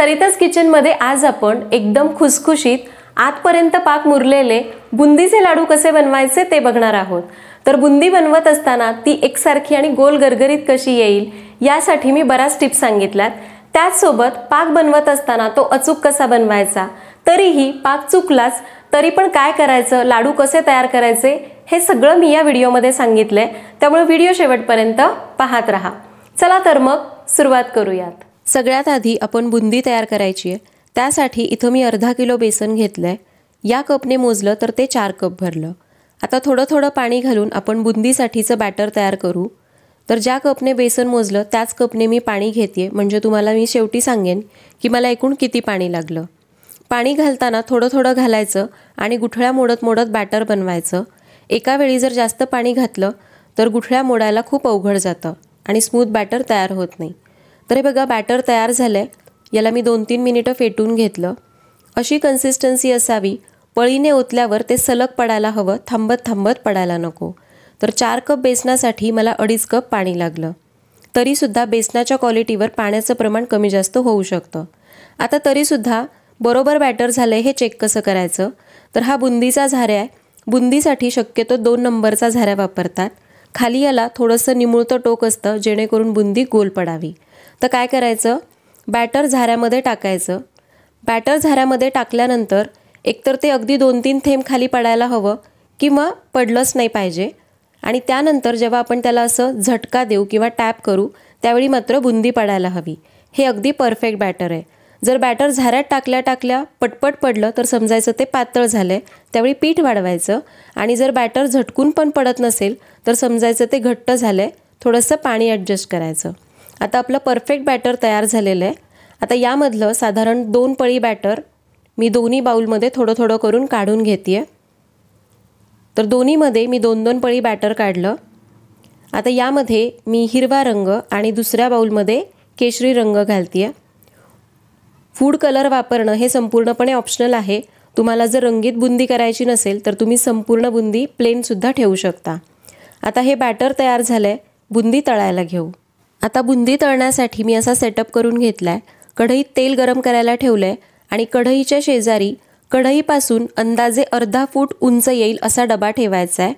सरिताज किचनमध्ये आज आपण एकदम खुसखुशीत आतपर्यंत पाक मुरलेले बुंदीचे लाडू कसे बनवायचे ते बघणार आहोत तर बुंदी बनवत असताना ती एकसारखी आणि गोल गरगरीत कशी येईल यासाठी मी बऱ्याच टिप्स सांगितल्यात त्याचसोबत पाक बनवत असताना तो अचूक कसा बनवायचा तरीही पाक चुकलाच तरी पण काय करायचं लाडू कसे तयार करायचे हे सगळं मी या व्हिडिओमध्ये सांगितलंय त्यामुळे व्हिडिओ शेवटपर्यंत पाहत राहा चला तर मग सुरुवात करूयात सगळ्यात आधी आपण बुंदी तयार करायची आहे त्यासाठी इथं मी अर्धा किलो बेसन घेतलं आहे या कपने मोजलं तर ते चार कप भरलं आता थोडं थोडं पाणी घालून आपण बुंदीसाठीचं बॅटर तयार करू तर ज्या कपने बेसन मोजलं त्याच कपने मी पाणी घेते म्हणजे तुम्हाला मी शेवटी सांगेन की मला एकूण किती पाणी लागलं पाणी घालताना थोडं थोडं घालायचं आणि गुठळ्या मोडत मोडत बॅटर बनवायचं एका वेळी जर जास्त पाणी घातलं तर गुठळ्या मोडायला खूप अवघड जातं आणि स्मूथ बॅटर तयार होत नाही तर हे बघा बॅटर तयार झालं आहे याला मी दोन तीन मिनिटं फेटून घेतलं अशी कन्सिस्टन्सी असावी पळीने ओतल्यावर ते सलग पडायला हवं थांबत थांबत पडायला नको तर चार कप बेसनासाठी मला अडीच कप पाणी लागलं तरीसुद्धा बेसनाच्या क्वालिटीवर पाण्याचं प्रमाण कमी जास्त होऊ शकतं आता तरीसुद्धा बरोबर बॅटर झालं हे चेक कसं करायचं तर हा बुंदीचा झाऱ्या आहे बुंदीसाठी शक्यतो दोन नंबरचा झाऱ्या वापरतात खाली याला थोडंसं निमुळतं टोक असतं जेणेकरून बुंदी गोल पडावी तर काय करायचं बॅटर झाऱ्यामध्ये टाकायचं बॅटर झाऱ्यामध्ये टाकल्यानंतर एकतर ते अगदी दोन तीन थेंब खाली पडायला हवं किंवा पडलंच नाही पाहिजे आणि त्यानंतर जेव्हा आपण त्याला असं झटका देऊ किंवा टॅप करू त्यावेळी मात्र बुंदी पडायला हवी हे अगदी परफेक्ट बॅटर आहे जर बॅटर झाऱ्यात टाकल्या टाकल्या पटपट पडलं तर समजायचं ते पातळ झालं आहे त्यावेळी पीठ वाढवायचं आणि जर बॅटर झटकून पण पडत नसेल तर समजायचं ते घट्ट झालं आहे थोडंसं पाणी ॲडजस्ट करायचं आता आपलं परफेक्ट बॅटर तयार झालेलं आहे आता यामधलं साधारण दोन पळी बॅटर मी दोन्ही बाउलमध्ये थोडं थोडं करून काढून घेते आहे तर दोन्हीमध्ये मी दोन दोन पळी बॅटर काढलं आता यामध्ये मी हिरवा रंग आणि दुसऱ्या बाउलमध्ये केशरी रंग घालते आहे फूड कलर वापरणं हे संपूर्णपणे ऑप्शनल आहे तुम्हाला जर रंगीत बुंदी करायची नसेल तर तुम्ही संपूर्ण बुंदी प्लेनसुद्धा ठेवू शकता आता हे बॅटर तयार झालं आहे बुंदी तळायला घेऊ आता बुंदी तळण्यासाठी मी असा सेटअप करून घेतला आहे कढईत तेल गरम करायला ठेवलं आहे आणि कढईच्या शेजारी कढईपासून अंदाजे अर्धा फूट उंच येईल असा डबा ठेवायचा आहे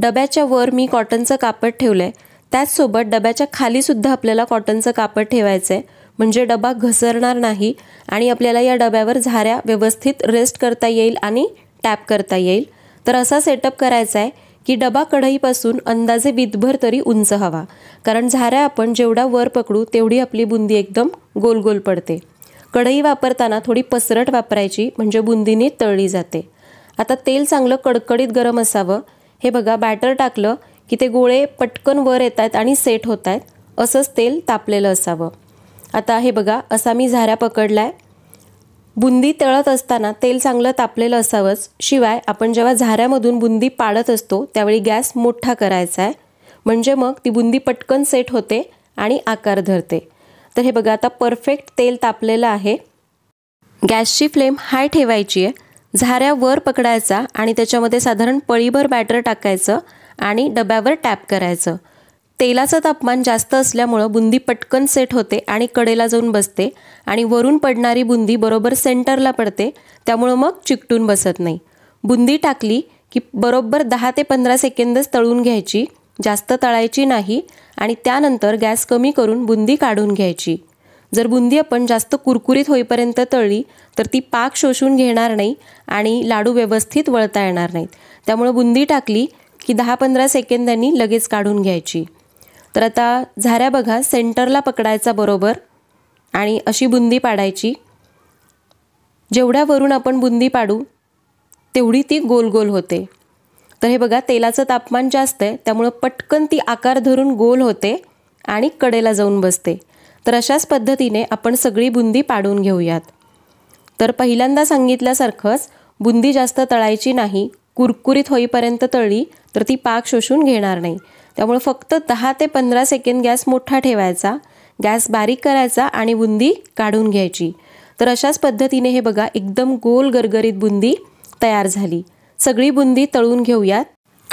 डब्याच्या वर मी कॉटनचं कापड ठेवलं आहे त्याचसोबत डब्याच्या खालीसुद्धा आपल्याला कॉटनचं कापड ठेवायचं आहे म्हणजे डबा घसरणार नाही आणि आपल्याला या डब्यावर झाऱ्या व्यवस्थित रेस्ट करता येईल आणि टॅप करता येईल तर असा सेटअप करायचा आहे की डबा कढईपासून अंदाजे विधभर तरी उंच हवा कारण झाऱ्या आपण जेवढा वर पकडू तेवढी आपली बुंदी एकदम गोल गोल पडते कढई वापरताना थोडी पसरट वापरायची म्हणजे बुंदीने तळली जाते आता तेल चांगलं कडकडीत गरम असावं हे बघा बॅटर टाकलं की ते गोळे पटकन वर येत आहेत आणि सेट होत आहेत असंच तेल तापलेलं असावं आता हे बघा असा मी झाऱ्या पकडला आहे बुंदी तळत असताना तेल चांगलं तापलेलं असावंच शिवाय आपण जेव्हा झाऱ्यामधून बुंदी पाडत असतो त्यावेळी गॅस मोठा करायचा आहे म्हणजे मग ती बुंदी पटकन सेट होते आणि आकार धरते तर हे बघा आता परफेक्ट तेल तापलेलं आहे गॅसची फ्लेम हाय ठेवायची आहे झाऱ्या वर पकडायचा आणि त्याच्यामध्ये साधारण पळीभर बॅटर टाकायचं आणि डब्यावर टॅप करायचं तेलाचं तापमान जास्त असल्यामुळं बुंदी पटकन सेट होते आणि कडेला जाऊन बसते आणि वरून पडणारी बुंदी बरोबर सेंटरला पडते त्यामुळं मग चिकटून बसत नाही बुंदी टाकली की बरोबर दहा ते पंधरा सेकंदच तळून घ्यायची जास्त तळायची नाही आणि त्यानंतर गॅस कमी करून बुंदी काढून घ्यायची जर बुंदी आपण जास्त कुरकुरीत होईपर्यंत तळली तर ती पाक शोषून घेणार नाही आणि लाडू व्यवस्थित वळता येणार नाहीत त्यामुळं बुंदी टाकली की दहा पंधरा सेकंदांनी लगेच काढून घ्यायची तर आता झाऱ्या बघा सेंटरला पकडायचा बरोबर आणि अशी बुंदी पाडायची जेवढ्या वरून आपण बुंदी पाडू तेवढी ती गोल गोल होते तर हे बघा तेलाचं तापमान जास्त आहे त्यामुळं पटकन ती आकार धरून गोल होते आणि कडेला जाऊन बसते तर अशाच पद्धतीने आपण सगळी बुंदी पाडून घेऊयात तर पहिल्यांदा सांगितल्यासारखंच बुंदी जास्त तळायची नाही कुरकुरीत होईपर्यंत तळली तर ती पाक शोषून घेणार नाही त्यामुळे फक्त दहा ते पंधरा सेकंद गॅस मोठा ठेवायचा गॅस बारीक करायचा आणि बुंदी काढून घ्यायची तर अशाच पद्धतीने हे बघा एकदम गोल गरगरीत बुंदी तयार झाली सगळी बुंदी तळून घेऊयात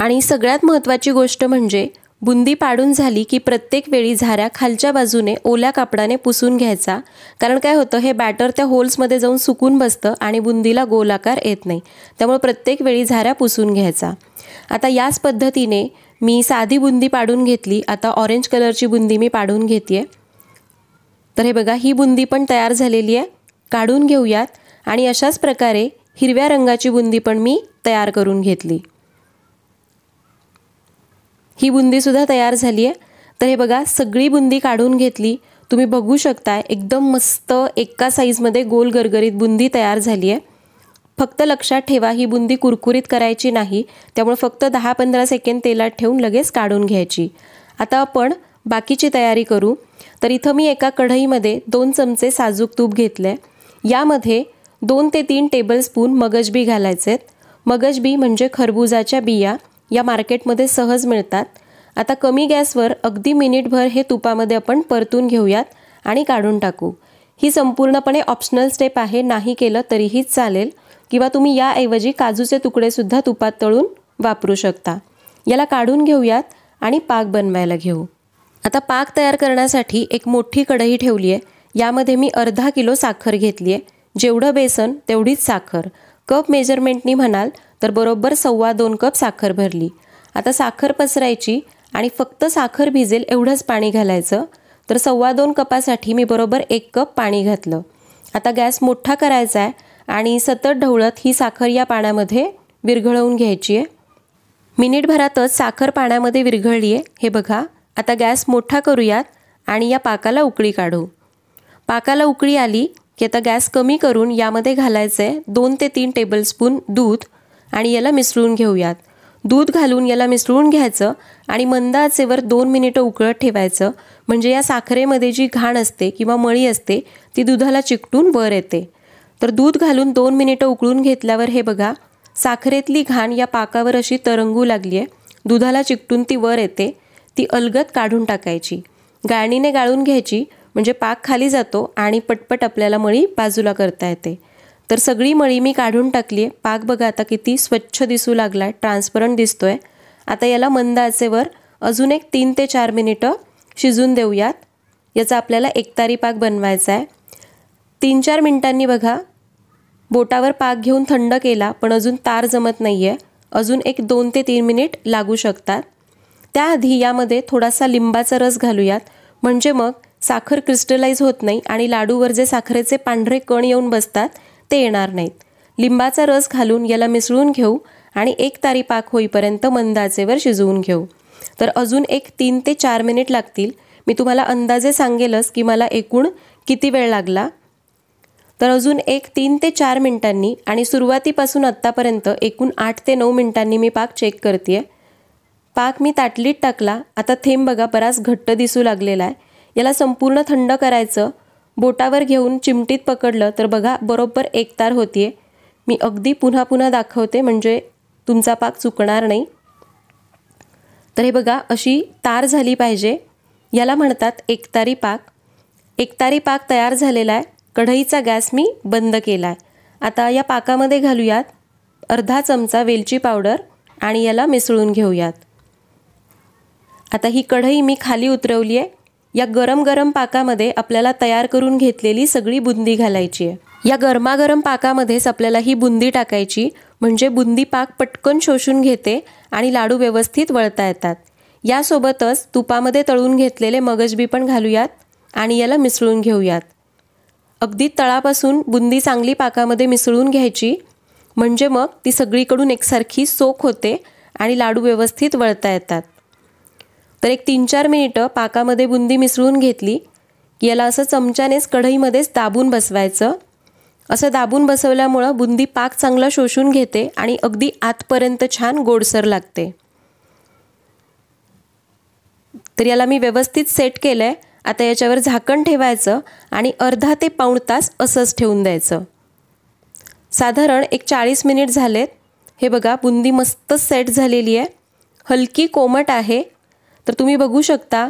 आणि सगळ्यात महत्त्वाची गोष्ट म्हणजे बुंदी पाडून झाली की प्रत्येक वेळी झाऱ्या खालच्या बाजूने ओल्या कापडाने पुसून घ्यायचा कारण काय होतं हे बॅटर त्या होल्समध्ये जाऊन सुकून बसतं आणि बुंदीला गोलाकार येत नाही त्यामुळे प्रत्येक वेळी झाऱ्या पुसून घ्यायचा आता याच पद्धतीने मी साधी बुंदी पाडून घेतली आता ऑरेंज कलरची बुंदी मी पाडून घेते तर हे बघा ही बुंदी पण तयार झालेली आहे काढून घेऊयात आणि अशाच प्रकारे हिरव्या रंगाची बुंदी पण मी तयार करून घेतली ही बुंदीसुद्धा तयार झाली आहे तर हे बघा सगळी बुंदी काढून घेतली तुम्ही बघू शकता एकदम मस्त एका साईजमध्ये गोल गरगरीत बुंदी तयार झाली आहे फक्त लक्षात ठेवा ही बुंदी कुरकुरीत करायची नाही त्यामुळे फक्त दहा पंधरा सेकंद तेलात ठेवून लगेच काढून घ्यायची आता आपण बाकीची तयारी करू तर इथं मी एका कढईमध्ये दोन चमचे साजूक तूप घेतले यामध्ये दोन ते तीन टेबलस्पून मगजबी घालायचे आहेत मगजबी म्हणजे खरबुजाच्या बिया या मार्केटमध्ये सहज मिळतात आता कमी गॅसवर अगदी मिनिटभर हे तुपामध्ये आपण परतून घेऊयात आणि काढून टाकू ही संपूर्णपणे ऑप्शनल स्टेप आहे नाही केलं तरीही चालेल किंवा तुम्ही याऐवजी काजूचे तुकडेसुद्धा तुपात तळून वापरू शकता याला काढून घेऊयात आणि पाक बनवायला घेऊ आता पाक तयार करण्यासाठी एक मोठी कढई ठेवली आहे यामध्ये मी अर्धा किलो साखर घेतली आहे जेवढं बेसन तेवढीच साखर कप मेजरमेंटनी म्हणाल तर बरोबर सव्वा दोन कप साखर भरली आता साखर पसरायची आणि फक्त साखर भिजेल एवढंच पाणी घालायचं तर सव्वा दोन कपासाठी मी बरोबर एक कप पाणी घातलं आता गॅस मोठा करायचा आहे आणि सतत ढवळत ही साखर या पाण्यामध्ये विरघळवून घ्यायची आहे मिनिटभरातच साखर पाण्यामध्ये विरघळली आहे हे बघा आता गॅस मोठा करूयात आणि या पाकाला उकळी काढू पाकाला उकळी आली की आता गॅस कमी करून यामध्ये घालायचं आहे दोन ते तीन टेबलस्पून दूध आणि याला मिसळून घेऊयात दूध घालून याला मिसळून घ्यायचं आणि मंद आचेवर दोन मिनिटं उकळत ठेवायचं म्हणजे या साखरेमध्ये जी घाण असते किंवा मळी असते ती दुधाला चिकटून वर येते तर दूध घालून दोन मिनिटं उकळून घेतल्यावर हे बघा साखरेतली घाण या पाकावर अशी तरंगू लागली आहे दुधाला चिकटून ती वर येते ती अलगत काढून टाकायची गाळणीने गाळून घ्यायची म्हणजे पाक खाली जातो आणि पटपट आपल्याला मळी बाजूला करता येते तर सगळी मळी मी काढून टाकली आहे पाक बघा आता किती स्वच्छ दिसू लागला आहे ट्रान्सपरंट दिसतो आहे आता याला मंद आचेवर अजून एक तीन ते चार मिनिटं शिजून देऊयात याचा आपल्याला एकतारी पाक बनवायचा आहे तीन चार मिनिटांनी बघा बोटावर पाक घेऊन थंड केला पण अजून तार जमत नाही आहे अजून एक दोन ते तीन मिनिट लागू शकतात त्याआधी यामध्ये थोडासा लिंबाचा रस घालूयात म्हणजे मग साखर क्रिस्टलाइज होत नाही आणि लाडूवर जे साखरेचे पांढरे कण येऊन बसतात ते येणार नाहीत लिंबाचा रस घालून याला मिसळून घेऊ आणि एक तारी पाक होईपर्यंत मंदाचेवर शिजवून घेऊ तर अजून एक तीन ते चार मिनिट लागतील मी तुम्हाला अंदाजे सांगेलच की मला एकूण किती वेळ लागला तर अजून एक तीन ते चार मिनिटांनी आणि सुरुवातीपासून आत्तापर्यंत एकूण आठ ते नऊ मिनिटांनी मी पाक चेक करते पाक मी ताटलीत टाकला आता थेंब बघा बराच घट्ट दिसू लागलेला आहे याला संपूर्ण थंड करायचं बोटावर घेऊन चिमटीत पकडलं तर बघा बरोबर एक एकतार आहे मी अगदी पुन्हा पुन्हा दाखवते म्हणजे तुमचा पाक चुकणार नाही तर हे बघा अशी तार झाली पाहिजे याला म्हणतात एकतारी पाक एकतारी पाक तयार झालेला आहे कढईचा गॅस मी बंद केला आहे आता या पाकामध्ये घालूयात अर्धा चमचा वेलची पावडर आणि याला मिसळून घेऊयात आता ही कढई मी खाली उतरवली आहे या गरम गरम पाकामध्ये आपल्याला तयार करून घेतलेली सगळी बुंदी घालायची आहे या गरमागरम पाकामध्येच आपल्याला ही बुंदी टाकायची म्हणजे बुंदी पाक पटकन शोषून घेते आणि लाडू व्यवस्थित वळता येतात यासोबतच तुपामध्ये तळून घेतलेले मगजबी पण घालूयात आणि याला मिसळून घेऊयात अगदी तळापासून बुंदी चांगली पाकामध्ये मिसळून घ्यायची म्हणजे मग ती सगळीकडून एकसारखी सोख होते आणि लाडू व्यवस्थित वळता येतात तर एक तीन चार मिनिटं पाकामध्ये बुंदी मिसळून घेतली की याला असं चमच्यानेच कढईमध्येच दाबून बसवायचं असं दाबून बसवल्यामुळं बुंदी पाक चांगला शोषून घेते आणि अगदी आतपर्यंत छान गोडसर लागते तर याला मी व्यवस्थित सेट केलं आहे आता याच्यावर झाकण ठेवायचं आणि अर्धा ते पाऊण तास असंच ठेवून द्यायचं साधारण एक चाळीस मिनिट झालेत हे बघा बुंदी मस्त सेट झालेली आहे हलकी कोमट आहे तर तुम्ही बघू शकता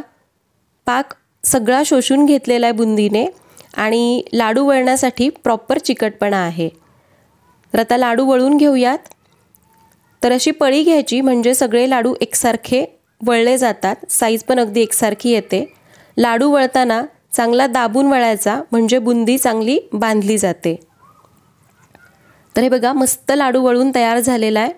पाक सगळा शोषून घेतलेला आहे बुंदीने आणि लाडू वळण्यासाठी प्रॉपर चिकटपणा आहे तर आता लाडू वळून घेऊयात तर अशी पळी घ्यायची म्हणजे सगळे लाडू एकसारखे वळले जातात साईज पण अगदी एकसारखी येते लाडू वळताना चांगला दाबून वळायचा म्हणजे बुंदी चांगली बांधली जाते तर हे बघा मस्त लाडू वळून तयार झालेला आहे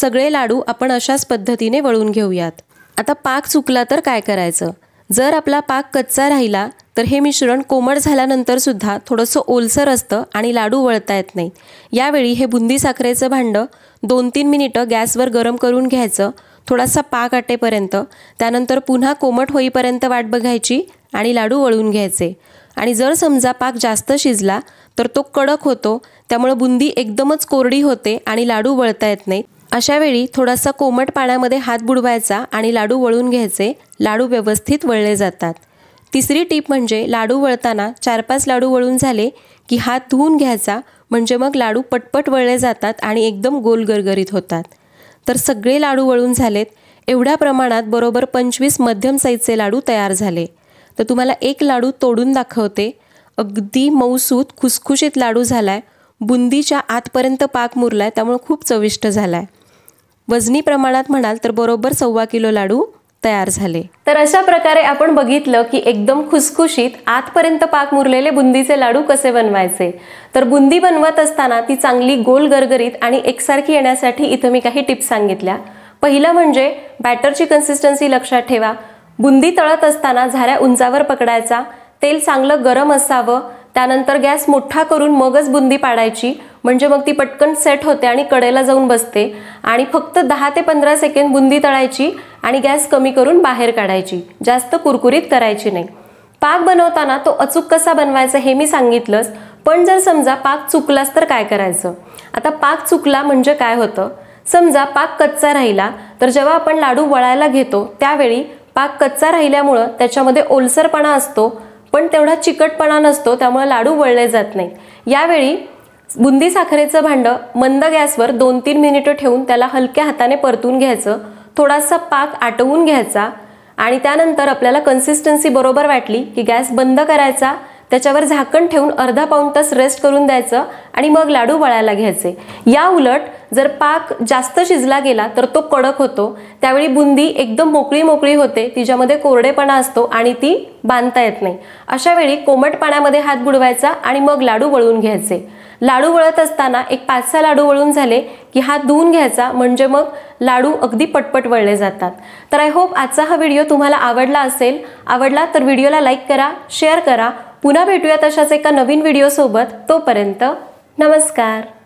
सगळे लाडू आपण अशाच पद्धतीने वळून घेऊयात आता पाक चुकला तर काय करायचं जर आपला पाक कच्चा राहिला तर हे मिश्रण कोमट सुद्धा थोडंसं ओलसर असतं आणि लाडू वळता येत नाही यावेळी हे बुंदी साखरेचं भांडं दोन तीन मिनिटं गॅसवर गरम करून घ्यायचं थोडासा पाक आटेपर्यंत त्यानंतर पुन्हा कोमट होईपर्यंत वाट बघायची आणि लाडू वळून घ्यायचे आणि जर समजा पाक जास्त शिजला तर तो कडक होतो त्यामुळे बुंदी एकदमच कोरडी होते आणि लाडू वळता येत नाही अशा वेळी थोडासा कोमट पाण्यामध्ये हात बुडवायचा आणि लाडू वळून घ्यायचे लाडू व्यवस्थित वळले जातात तिसरी टीप म्हणजे लाडू वळताना चार पाच लाडू वळून झाले की हात धुवून घ्यायचा म्हणजे मग लाडू पटपट वळले जातात आणि एकदम गोल गरगरीत होतात तर सगळे लाडू वळून झालेत एवढ्या प्रमाणात बरोबर पंचवीस मध्यम साईजचे लाडू तयार झाले तर तुम्हाला एक लाडू तोडून दाखवते अगदी मऊसूत खुसखुशीत लाडू झाला आहे बुंदीच्या आतपर्यंत पाक मुरला आहे त्यामुळे खूप चविष्ट झाला आहे वजनी प्रमाणात म्हणाल तर बरोबर सव्वा किलो लाडू तयार झाले तर अशा प्रकारे आपण बघितलं की एकदम खुसखुशीत आतपर्यंत पाक मुरलेले बुंदीचे लाडू कसे बनवायचे तर बुंदी बनवत असताना ती चांगली गोल गरगरीत आणि एकसारखी येण्यासाठी इथं मी काही टिप्स सांगितल्या पहिलं म्हणजे बॅटरची कन्सिस्टन्सी लक्षात ठेवा बुंदी तळत असताना झाऱ्या उंचावर पकडायचा तेल चांगलं गरम असावं त्यानंतर गॅस मोठा करून मगच बुंदी पाडायची म्हणजे मग ती पटकन सेट होते आणि कडेला जाऊन बसते आणि फक्त दहा ते पंधरा सेकंद बुंदी तळायची आणि गॅस कमी करून बाहेर काढायची जास्त कुरकुरीत करायची नाही पाक बनवताना तो अचूक कसा बनवायचा हे मी सांगितलंच पण जर समजा पाक चुकलास तर काय करायचं आता पाक चुकला म्हणजे काय होतं समजा पाक कच्चा राहिला तर जेव्हा आपण लाडू वळायला घेतो त्यावेळी पाक कच्चा राहिल्यामुळं त्याच्यामध्ये ओलसरपणा असतो पण तेवढा चिकटपणा नसतो त्यामुळे लाडू वळले जात नाही यावेळी बुंदी साखरेचं भांडं मंद गॅसवर दोन तीन मिनिटं ठेवून त्याला हलक्या हाताने परतून घ्यायचं थोडासा पाक आटवून घ्यायचा आणि त्यानंतर आपल्याला कन्सिस्टन्सी बरोबर वाटली की गॅस बंद करायचा त्याच्यावर झाकण ठेवून अर्धा पाऊण तास रेस्ट करून द्यायचं आणि मग लाडू वळायला घ्यायचे या उलट जर पाक जास्त शिजला गेला तर तो कडक होतो त्यावेळी बुंदी एकदम मोकळी मोकळी होते तिच्यामध्ये कोरडेपणा असतो आणि ती बांधता येत नाही अशा वेळी कोमट पाण्यामध्ये हात बुडवायचा आणि मग लाडू वळून घ्यायचे लाडू वळत असताना एक पाच सहा लाडू वळून झाले की हात धुवून घ्यायचा म्हणजे मग लाडू अगदी पटपट वळले जातात तर आय होप आजचा हा व्हिडिओ तुम्हाला आवडला असेल आवडला तर व्हिडिओला लाईक करा शेअर करा पुन्हा भेटूयात अशाच एका नवीन व्हिडिओसोबत तोपर्यंत नमस्कार